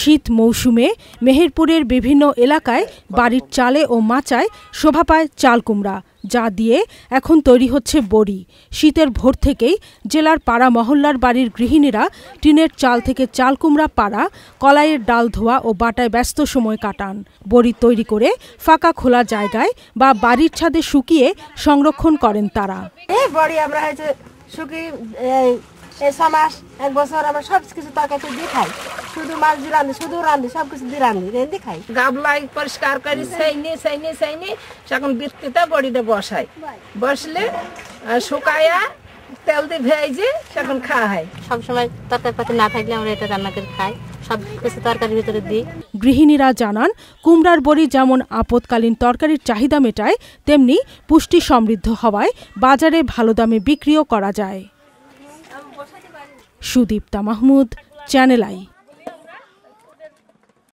শীত মৌসুমে মেহেরপুরের বিভিন্ন এলাকায় বাড়ির চালে ও মাচায় শোভা পায় চাল কুমড়া যা দিয়ে এখন তৈরি হচ্ছে বড়ি শীতের ভোর থেকেই জেলার পাড়া মহল্লার বাড়ির গৃহিণীরা টিনের চাল থেকে চাল কুমড়া পাড়া কলাইয়ের ডাল ধোয়া ও বাটায় ব্যস্ত সময় কাটান বড়ি তৈরি করে ফাঁকা খোলা জায়গায় বা বাড়ির ছাদে শুকিয়ে সংরক্ষণ করেন তারা এই বড়ি আমরা শুকিয়ে এই ছ মাস এক বছর আমার সব কিছু তরকারিতে দিয়ে খাই শুধু মাছ দিয়ে রান্ধি শুধু রান্ধি সব কিছু দিয়ে রান্ধি রেন্দি খাই গাবলাই পরিষ্কার করি সেইনি সেইনি সেইনি সেখন বৃত্তিতে বড়িতে বসাই বসলে শুকায়া তেল দিয়ে ভেজে সেখন খাওয়া হয় সবসময় তরকারি পাতি না থাকলে আমরা এটা রান্না করে খাই সব কিছু দিই গৃহিণীরা জানান কুমড়ার বড়ি যেমন আপদকালীন তরকারির চাহিদা মেটায় তেমনি পুষ্টি সমৃদ্ধ হওয়ায় বাজারে ভালো দামে বিক্রিও করা যায় সুদীপ্তা মাহমুদ চ্যানেল আই